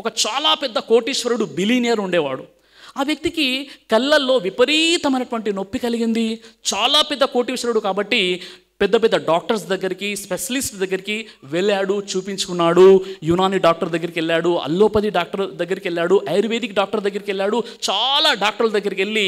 ఒక చాలా పెద్ద కోటీశ్వరుడు బిలీనియర్ ఉండేవాడు ఆ వ్యక్తికి కళ్ళల్లో విపరీతమైనటువంటి నొప్పి కలిగింది చాలా పెద్ద కోటీశ్వరుడు కాబట్టి పెద్ద పెద్ద డాక్టర్స్ దగ్గరికి స్పెషలిస్ట్ దగ్గరికి వెళ్ళాడు చూపించుకున్నాడు యునాని డాక్టర్ దగ్గరికి వెళ్ళాడు అల్లోపతి డాక్టర్ దగ్గరికి వెళ్ళాడు ఆయుర్వేదిక్ డాక్టర్ దగ్గరికి వెళ్ళాడు చాలా డాక్టర్ల దగ్గరికి వెళ్ళి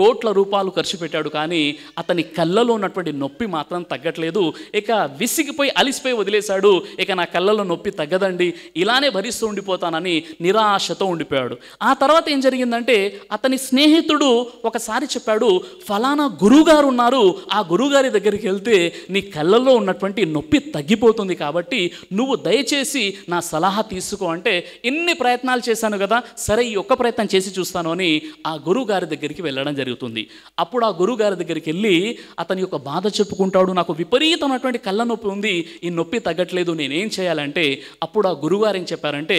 కోట్ల రూపాయలు ఖర్చు పెట్టాడు కానీ అతని కళ్ళలో ఉన్నటువంటి నొప్పి మాత్రం తగ్గట్లేదు ఇక విసిగిపోయి అలిసిపోయి వదిలేశాడు ఇక నా కళ్ళలో నొప్పి తగ్గదండి ఇలానే భరిస్తూ ఉండిపోతానని నిరాశతో ఉండిపోయాడు ఆ తర్వాత ఏం జరిగిందంటే అతని స్నేహితుడు ఒకసారి చెప్పాడు ఫలానా గురువుగారు ఉన్నారు ఆ గురువుగారి దగ్గరికి వెళ్తే నీ కళ్ళల్లో ఉన్నటువంటి నొప్పి తగ్గిపోతుంది కాబట్టి నువ్వు దయచేసి నా సలహా తీసుకో అంటే ఇన్ని ప్రయత్నాలు చేశాను కదా సరే ఈ ఒక్క ప్రయత్నం చేసి చూస్తాను అని ఆ గురువుగారి దగ్గరికి వెళ్ళడం జరుగుతుంది అప్పుడు ఆ గురువుగారి దగ్గరికి వెళ్ళి అతని యొక్క బాధ చెప్పుకుంటాడు నాకు విపరీతమైనటువంటి కళ్ళ నొప్పి ఉంది ఈ నొప్పి తగ్గట్లేదు నేనేం చేయాలంటే అప్పుడు ఆ గురువుగారు ఏం చెప్పారంటే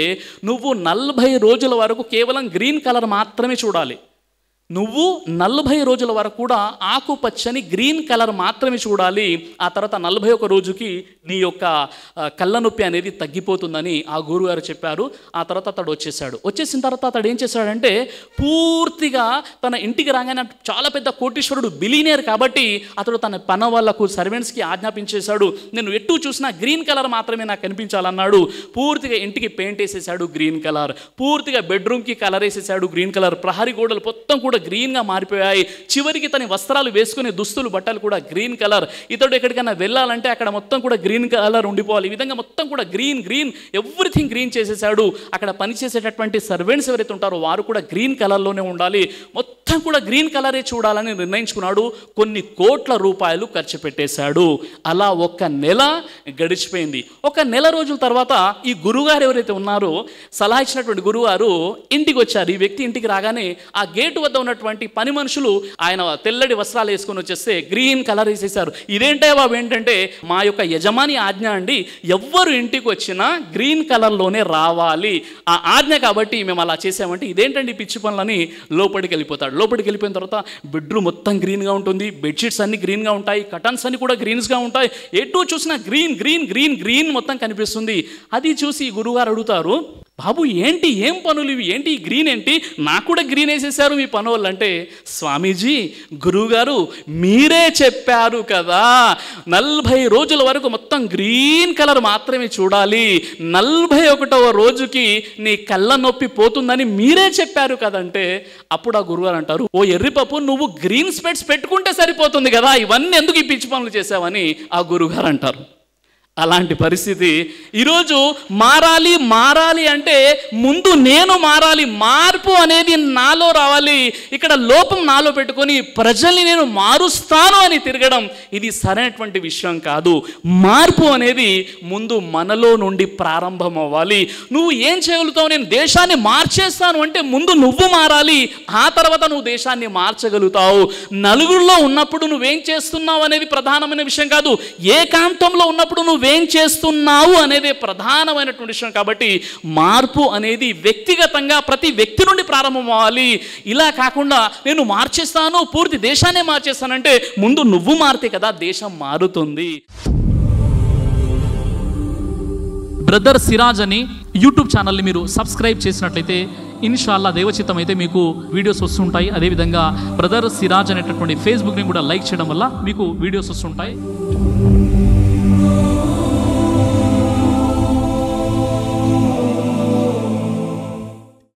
నువ్వు నలభై రోజుల వరకు కేవలం గ్రీన్ కలర్ మాత్రమే చూడాలి నువ్వు నలభై రోజుల వరకు కూడా ఆకుపచ్చని గ్రీన్ కలర్ మాత్రమే చూడాలి ఆ తర్వాత నలభై ఒక రోజుకి నీ యొక్క కళ్ళ నొప్పి అనేది తగ్గిపోతుందని ఆ గురుగారు చెప్పారు ఆ తర్వాత అతడు వచ్చేసాడు వచ్చేసిన తర్వాత అతడు ఏం చేశాడంటే పూర్తిగా తన ఇంటికి రాగానే చాలా పెద్ద కోటీశ్వరుడు బిలీనియర్ కాబట్టి అతడు తన పన వాళ్ళకు సర్వెంట్స్కి ఆజ్ఞాపించేశాడు నేను ఎటు చూసినా గ్రీన్ కలర్ మాత్రమే నాకు కనిపించాలన్నాడు పూర్తిగా ఇంటికి పెయింట్ వేసేసాడు గ్రీన్ కలర్ పూర్తిగా బెడ్రూమ్కి కలర్ వేసేసాడు గ్రీన్ కలర్ ప్రహరీ గోడలు మొత్తం కూడా కూడా గ్రీన్గా మారిపోయాయి చివరికి తన వస్త్రాలు వేసుకునే దుస్తులు బట్టలు కూడా గ్రీన్ కలర్ ఇతడు ఎక్కడికైనా వెళ్ళాలంటే అక్కడ మొత్తం కూడా గ్రీన్ కలర్ ఉండిపోవాలి ఈ విధంగా మొత్తం కూడా గ్రీన్ గ్రీన్ ఎవ్రీథింగ్ గ్రీన్ చేసేసాడు అక్కడ పనిచేసేటటువంటి సర్వెంట్స్ ఎవరైతే ఉంటారో వారు కూడా గ్రీన్ కలర్లోనే ఉండాలి మొత్తం కూడా గ్రీన్ కలరే చూడాలని నిర్ణయించుకున్నాడు కొన్ని కోట్ల రూపాయలు ఖర్చు పెట్టేశాడు అలా ఒక నెల గడిచిపోయింది ఒక నెల రోజుల తర్వాత ఈ గురువుగారు ఎవరైతే ఉన్నారో సలహా ఇచ్చినటువంటి గురువారు ఇంటికి వచ్చారు ఈ వ్యక్తి ఇంటికి రాగానే ఆ గేటు వద్ద ఉన్నటువంటి పని మనుషులు ఆయన తెల్లడి వస్త్రాలు వేసుకొని వచ్చేస్తే గ్రీన్ కలర్ వేసేసారు ఇదేంటే బాబు ఏంటంటే మా యొక్క యజమాని ఆజ్ఞ అండి ఎవ్వరు ఇంటికి వచ్చినా గ్రీన్ కలర్లోనే రావాలి ఆ ఆజ్ఞ కాబట్టి మేము అలా చేసామంటే ఇదేంటండి పిచ్చి పనులని లోపలికి వెళ్ళిపోతాడు లోపలికి వెళ్ళిపోయిన తర్వాత బెడ్రూమ్ మొత్తం గ్రీన్గా ఉంటుంది బెడ్షీట్స్ అన్ని గ్రీన్గా ఉంటాయి కటన్స్ అన్ని కూడా గ్రీన్స్గా ఉంటాయి ఎటు చూసినా గ్రీన్ గ్రీన్ గ్రీన్ గ్రీన్ మొత్తం కనిపిస్తుంది అది చూసి గురువుగారు అడుగుతారు బాబు ఏంటి ఏం పనులు ఇవి ఏంటి ఈ గ్రీన్ ఏంటి నాకు కూడా గ్రీన్ వేసేసారు మీ వాళ్ళు అంటే స్వామీజీ గురువుగారు మీరే చెప్పారు కదా నలభై రోజుల వరకు మొత్తం గ్రీన్ కలర్ మాత్రమే చూడాలి నలభై ఒకటవ రోజుకి నీ కళ్ళ నొప్పి పోతుందని మీరే చెప్పారు కదంటే అప్పుడు ఆ గురుగారు అంటారు ఓ ఎర్రిపప్పు నువ్వు గ్రీన్ స్పెట్స్ పెట్టుకుంటే సరిపోతుంది కదా ఇవన్నీ ఎందుకు ఈ పిచ్చి పనులు చేసావని ఆ గురుగారు అంటారు అలాంటి పరిస్థితి ఈరోజు మారాలి మారాలి అంటే ముందు నేను మారాలి మార్పు అనేది నాలో రావాలి ఇక్కడ లోపం నాలో పెట్టుకొని ప్రజల్ని నేను మారుస్తాను అని తిరగడం ఇది సరైనటువంటి విషయం కాదు మార్పు అనేది ముందు మనలో నుండి ప్రారంభం అవ్వాలి నువ్వు ఏం చేయగలుగుతావు నేను దేశాన్ని మార్చేస్తాను అంటే ముందు నువ్వు మారాలి ఆ తర్వాత నువ్వు దేశాన్ని మార్చగలుగుతావు నలుగురిలో ఉన్నప్పుడు నువ్వేం చేస్తున్నావు అనేది ప్రధానమైన విషయం కాదు ఏకాంతంలో ఉన్నప్పుడు నువ్వు నువ్వేం చేస్తున్నావు అనేది ప్రధానమైనటువంటి విషయం కాబట్టి మార్పు అనేది వ్యక్తిగతంగా ప్రతి వ్యక్తి నుండి ప్రారంభం అవ్వాలి ఇలా కాకుండా నేను మార్చేస్తాను పూర్తి దేశాన్ని మార్చేస్తానంటే ముందు నువ్వు మారితే కదా దేశం మారుతుంది బ్రదర్ సిరాజ్ అని యూట్యూబ్ ఛానల్ని మీరు సబ్స్క్రైబ్ చేసినట్లయితే ఇన్షాల్లా దేవచిత్తం అయితే మీకు వీడియోస్ వస్తుంటాయి అదేవిధంగా బ్రదర్ సిరాజ్ అనేటటువంటి ఫేస్బుక్ని కూడా లైక్ చేయడం వల్ల మీకు వీడియోస్ వస్తుంటాయి